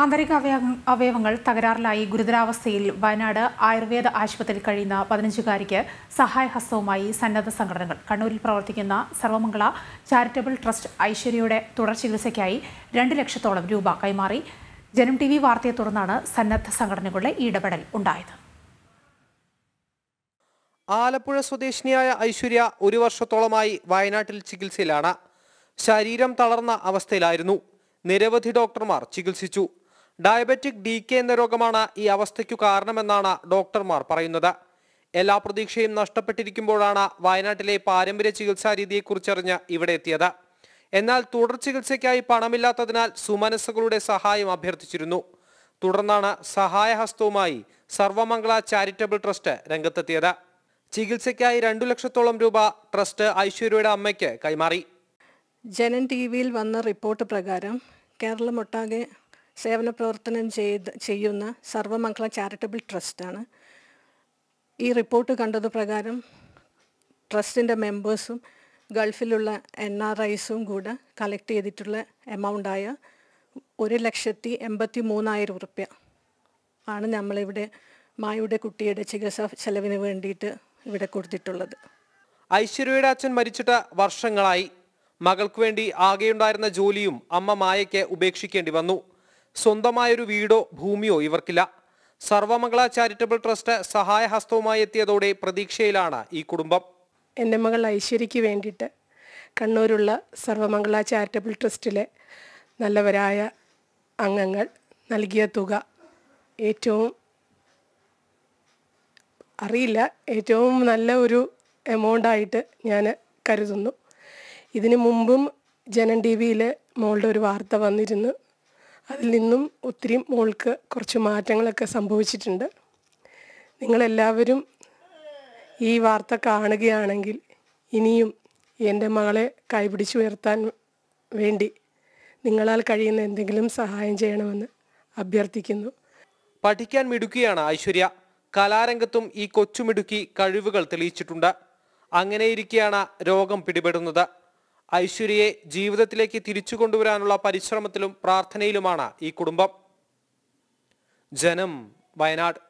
ആന്തരിക അവയവങ്ങൾ തകരാറിലായി ഗുരുതരാവസ്ഥയിൽ വയനാട് ആയുർവേദ ആശുപത്രിയിൽ കഴിയുന്ന പതിനഞ്ചുകാരിക്ക് സഹായഹസ്തവുമായി സന്നദ്ധ സംഘടനകൾ കണ്ണൂരിൽ പ്രവർത്തിക്കുന്ന സർവമംഗള ചാരിറ്റബിൾ ട്രസ്റ്റ് ഐശ്വര്യയുടെ തുടർ ചികിത്സയ്ക്കായി രണ്ട് ലക്ഷത്തോളം രൂപ കൈമാറി ജനം ടി വി വാർത്തയെ തുടർന്നാണ് സന്നദ്ധ സംഘടനകളുടെ ഇടപെടൽ ഉണ്ടായത് ആലപ്പുഴ സ്വദേശിനിയായ ഐശ്വര്യ ഒരു വർഷത്തോളമായി വയനാട്ടിൽ ചികിത്സയിലാണ് ശരീരം തളർന്ന അവസ്ഥയിലായിരുന്നു നിരവധി ഡോക്ടർമാർ ചികിത്സിച്ചു ഡയബറ്റിക് ഡി കെ എന്ന രോഗമാണ് ഈ അവസ്ഥയ്ക്കു കാരണമെന്നാണ് ഡോക്ടർമാർ പറയുന്നത് എല്ലാ പ്രതീക്ഷയും നഷ്ടപ്പെട്ടിരിക്കുമ്പോഴാണ് വയനാട്ടിലെ പാരമ്പര്യ ചികിത്സാ രീതിയെക്കുറിച്ചറിഞ്ഞ് ഇവിടെ എത്തിയത് എന്നാൽ തുടർ ചികിത്സയ്ക്കായി പണമില്ലാത്തതിനാൽ സുമനസ്സുകളുടെ സഹായം അഭ്യർത്ഥിച്ചിരുന്നു തുടർന്നാണ് സഹായഹസ്തവുമായി സർവമംഗള ചാരിറ്റബിൾ ട്രസ്റ്റ് രംഗത്തെത്തിയത് ചികിത്സയ്ക്കായി രണ്ടു ലക്ഷത്തോളം രൂപ ട്രസ്റ്റ് ഐശ്വര്യയുടെ അമ്മയ്ക്ക് കൈമാറി ജനൻ ടി വിയിൽ വന്ന റിപ്പോർട്ട് പ്രകാരം കേരളമൊട്ടാകെ സേവന പ്രവർത്തനം ചെയ്ത് ചെയ്യുന്ന സർവമംഗള ചാരിറ്റബിൾ ട്രസ്റ്റാണ് ഈ റിപ്പോർട്ട് കണ്ടത് പ്രകാരം ട്രസ്റ്റിൻ്റെ മെമ്പേഴ്സും ഗൾഫിലുള്ള എൻ ആർ ഐസും കൂടെ കളക്ട് ചെയ്തിട്ടുള്ള എമൗണ്ടായ ഒരു ലക്ഷത്തി എൺപത്തി മൂന്നായിരം ഉറുപ്യ ആണ് നമ്മളിവിടെ മായയുടെ കുട്ടിയുടെ ചികിത്സാ ചെലവിന് വേണ്ടിയിട്ട് ഇവിടെ കൊടുത്തിട്ടുള്ളത് ഐശ്വര്യയുടെ അച്ഛൻ മരിച്ചിട്ട് വർഷങ്ങളായി മകൾക്ക് വേണ്ടി ആകെയുണ്ടായിരുന്ന ജോലിയും അമ്മ മായയ്ക്ക് ഉപേക്ഷിക്കേണ്ടി വന്നു സ്വന്തമായൊരു വീടോ ഭൂമിയോ ഇവർക്കില്ല സർവമംഗള ചാരിറ്റബിൾ ട്രസ്റ്റ് സഹായഹസ്തവുമായി എത്തിയതോടെ പ്രതീക്ഷയിലാണ് ഈ കുടുംബം എൻ്റെ മകൾ ഐശ്വര്യയ്ക്ക് വേണ്ടിയിട്ട് കണ്ണൂരുള്ള സർവമംഗള ചാരിറ്റബിൾ ട്രസ്റ്റിലെ നല്ലവരായ അംഗങ്ങൾ നൽകിയ തുക ഏറ്റവും അറിയില്ല ഏറ്റവും നല്ല ഒരു എമൗണ്ടായിട്ട് ഞാൻ കരുതുന്നു ഇതിനു മുമ്പും ജനൻ ടി വിയിൽ മോളുടെ ഒരു വാർത്ത വന്നിരുന്നു അതിൽ നിന്നും ഒത്തിരി മോൾക്ക് കുറച്ച് മാറ്റങ്ങളൊക്കെ സംഭവിച്ചിട്ടുണ്ട് നിങ്ങളെല്ലാവരും ഈ വാർത്ത കാണുകയാണെങ്കിൽ ഇനിയും എൻ്റെ മകളെ കൈപിടിച്ച് ഉയർത്താൻ വേണ്ടി നിങ്ങളാൽ കഴിയുന്ന എന്തെങ്കിലും സഹായം ചെയ്യണമെന്ന് അഭ്യർത്ഥിക്കുന്നു പഠിക്കാൻ മിടുക്കിയാണ് ഐശ്വര്യ കലാരംഗത്തും ഈ കൊച്ചുമിടുക്കി കഴിവുകൾ തെളിയിച്ചിട്ടുണ്ട് അങ്ങനെയിരിക്കെയാണ് രോഗം പിടിപെടുന്നത് ഐശ്വര്യയെ ജീവിതത്തിലേക്ക് തിരിച്ചു കൊണ്ടുവരാനുള്ള പരിശ്രമത്തിലും പ്രാർത്ഥനയിലുമാണ് ഈ കുടുംബം ജനം വയനാട്